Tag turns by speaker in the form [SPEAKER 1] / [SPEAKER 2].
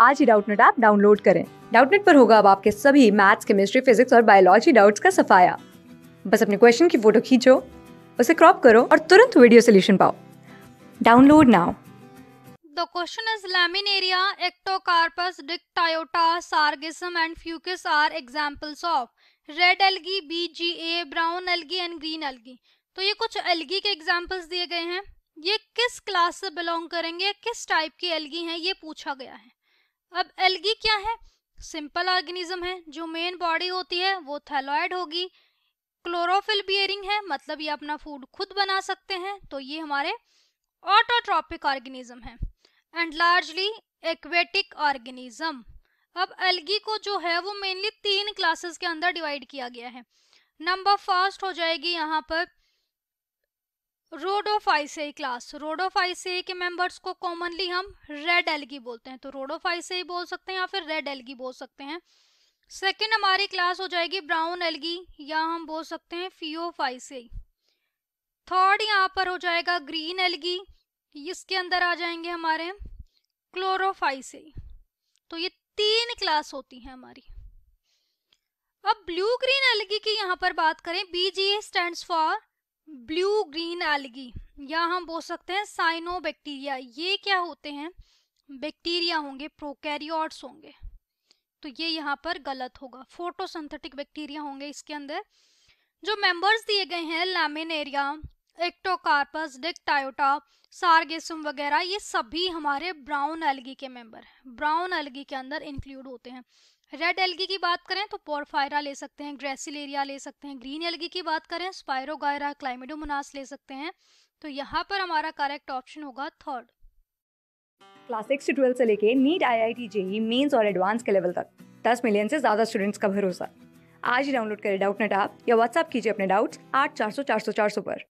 [SPEAKER 1] आज ही Doubtnut app download करें डाउटनेट पर होगा अब आपके सभी मैथ्स केमिस्ट्री फिजिक्स और बायोलॉजी डाउट्स का सफाया बस अपने क्वेश्चन की फोटो खींचो उसे क्रॉप करो और तुरंत वीडियो सोल्यूशन पाओ download now
[SPEAKER 2] The question is Laminaria, Ectocarpus, Dictyota, Sargassum and Fucus are examples of red algae, BGA, brown algae and green algae. तो ये कुछ एल्गी के एग्जाम्पल्स दिए गए हैं ये किस क्लास से बिलोंग करेंगे किस टाइप की एल्गी हैं ये पूछा गया है अब एल्गी क्या है सिंपल ऑर्गेनिज्म है जो मेन बॉडी होती है वो थैलॉयड होगी क्लोरोफिल बियरिंग है मतलब ये अपना फूड खुद बना सकते हैं तो ये हमारे ऑटोट्रॉपिक ऑर्गेनिज्म है एंड लार्जली एक्वेटिक ऑर्गेनिज्म अब एल्गी को जो है वो मेनली तीन क्लासेस के अंदर डिवाइड किया गया है नंबर फर्स्ट हो जाएगी यहाँ पर रोडोफाइसे क्लास रोडोफाइसे के मेंबर्स को कॉमनली हम रेड एलगी बोलते हैं तो रोडोफाइसे बोल सकते हैं या फिर रेड एलगी बोल सकते हैं सेकेंड हमारी क्लास हो जाएगी ब्राउन एलगी या हम बोल सकते हैं फियोफाइसे थर्ड यहाँ पर हो जाएगा ग्रीन एलगी इसके अंदर आ जाएंगे हमारे क्लोरोफाइसे तो ये तीन क्लास होती है हमारी अब ब्लू ग्रीन एलगी की यहाँ पर बात करें B G stand for blue green algae या हम बोल सकते हैं साइनो बैक्टीरिया ये क्या होते हैं बैक्टीरिया होंगे प्रोकैरियोट्स होंगे तो ये यहाँ पर गलत होगा फोटोसिंथेटिक बैक्टीरिया होंगे इसके अंदर जो मेंबर्स दिए गए हैं लैमिनेरिया एक्टोकार्पस डिकटायोटा सार्गेसम वगैरह ये सभी हमारे ब्राउन एलगी के मेंबर हैं ब्राउन एलगी के अंदर इंक्लूड होते हैं रेड एलगी की बात करें तो पोरफायरा ले सकते हैं ग्रेसिलेरिया ले सकते हैं ग्रीन एलगी की बात करें स्पायरोगायरा क्लाइमेडोमोनास ले सकते हैं तो यहाँ पर हमारा करेक्ट ऑप्शन होगा थर्ड
[SPEAKER 1] क्लास सिक्स से ट्वेल्थ से लेके NEET I I T JEE mains और एडवांस के लेवल तक दस मिलियन से ज्यादा स्टूडेंट्स का भरोसा आज ही डाउनलोड करें डाउट नेट आप या व्हाट्सअप कीजिए अपने डाउट्स आठ चार सौ चार सौ चार सौ पर